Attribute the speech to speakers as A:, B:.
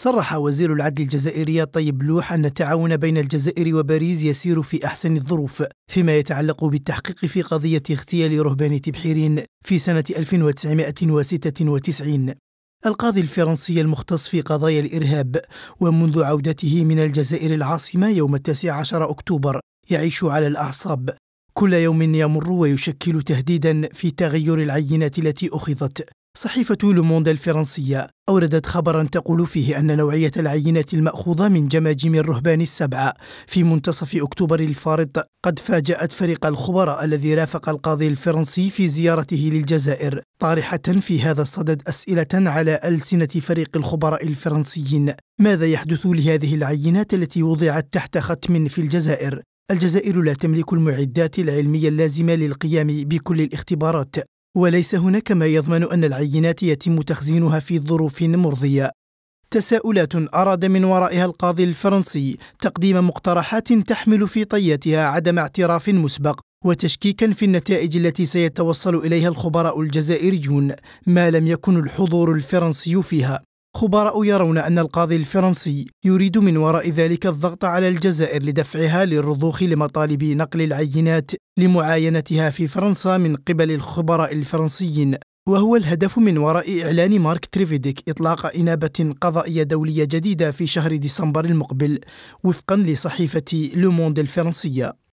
A: صرح وزير العدل الجزائري طيب لوح أن التعاون بين الجزائر وباريس يسير في أحسن الظروف فيما يتعلق بالتحقيق في قضية اغتيال رهبان تبحيرين في سنة 1996 القاضي الفرنسي المختص في قضايا الإرهاب ومنذ عودته من الجزائر العاصمة يوم التاسع عشر أكتوبر يعيش على الأعصاب كل يوم يمر ويشكل تهديدا في تغير العينات التي أخذت صحيفة لوموند الفرنسية أوردت خبرا تقول فيه أن نوعية العينات المأخوذة من جماجم الرهبان السبعة في منتصف أكتوبر الفارط قد فاجأت فريق الخبراء الذي رافق القاضي الفرنسي في زيارته للجزائر طارحة في هذا الصدد أسئلة على ألسنة فريق الخبراء الفرنسيين ماذا يحدث لهذه العينات التي وضعت تحت ختم في الجزائر؟ الجزائر لا تملك المعدات العلمية اللازمة للقيام بكل الاختبارات وليس هناك ما يضمن أن العينات يتم تخزينها في ظروف مرضية تساؤلات أراد من ورائها القاضي الفرنسي تقديم مقترحات تحمل في طيتها عدم اعتراف مسبق وتشكيكا في النتائج التي سيتوصل إليها الخبراء الجزائريون ما لم يكن الحضور الفرنسي فيها خبراء يرون أن القاضي الفرنسي يريد من وراء ذلك الضغط على الجزائر لدفعها للرضوخ لمطالب نقل العينات لمعاينتها في فرنسا من قبل الخبراء الفرنسيين وهو الهدف من وراء إعلان مارك تريفيديك إطلاق إنابة قضائية دولية جديدة في شهر ديسمبر المقبل وفقا لصحيفة لوموند الفرنسية